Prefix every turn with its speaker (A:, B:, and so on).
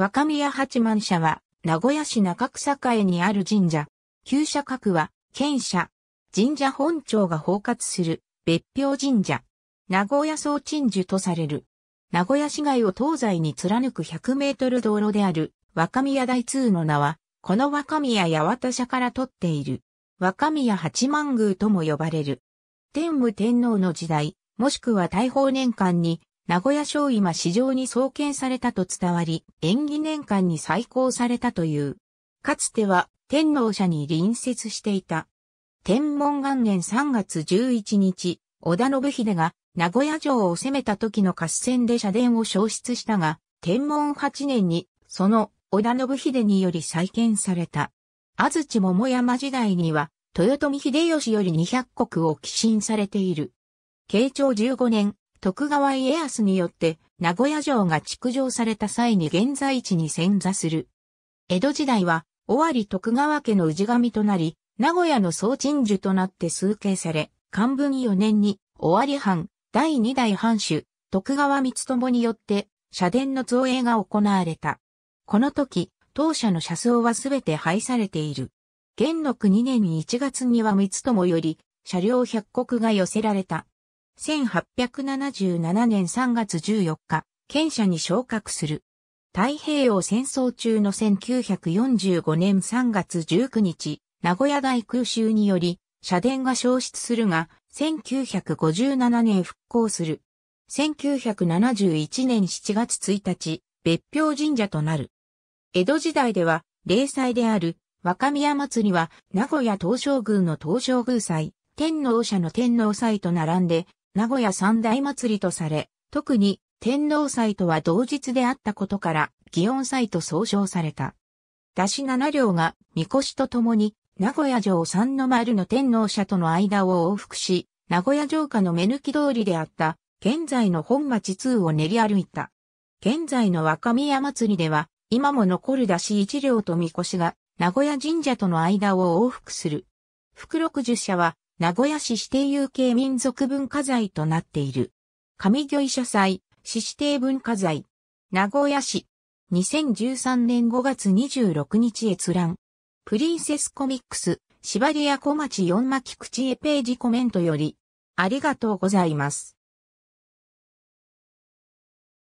A: 若宮八幡社は、名古屋市中草会にある神社。旧社格は、県社。神社本庁が包括する、別表神社。名古屋総鎮守とされる。名古屋市街を東西に貫く100メートル道路である、若宮大通の名は、この若宮八幡社から取っている。若宮八幡宮とも呼ばれる。天武天皇の時代、もしくは大宝年間に名古屋小今市場に創建されたと伝わり、縁起年間に再興されたという。かつては天皇社に隣接していた。天文元年3月11日、織田信秀が名古屋城を攻めた時の合戦で社殿を消失したが、天文8年にその織田信秀により再建された。安土桃山時代には、豊臣秀吉より200国を寄進されている。慶長15年、徳川家康によって名古屋城が築城された際に現在地に潜座する。江戸時代は、尾張徳川家の氏神となり、名古屋の総鎮守となって崇敬され、漢文4年に、尾張藩、第2代藩主、徳川光友によって、社殿の造営が行われた。この時、当社の車窓はすべて廃されている。元禄2年1月には光友より、車両100が寄せられた。1877年3月14日、県社に昇格する。太平洋戦争中の1945年3月19日、名古屋大空襲により、社殿が消失するが、1957年復興する。1971年7月1日、別表神社となる。江戸時代では、霊祭である、若宮祭りは、名古屋東照宮の東照宮祭、天皇社の天皇祭と並んで、名古屋三大祭りとされ、特に天皇祭とは同日であったことから、祇園祭と総称された。出し七両が、神輿と共に、名古屋城三の丸の天皇社との間を往復し、名古屋城下の目抜き通りであった、現在の本町通を練り歩いた。現在の若宮祭りでは、今も残る出し一両と神輿が、名古屋神社との間を往復する。福六十社は、名古屋市指定有形民族文化財となっている。上御者祭、市指定文化財。名古屋市。2013年5月26日閲覧。プリンセスコミックス、シバリア小町四巻口へページコメントより、ありがとうございます。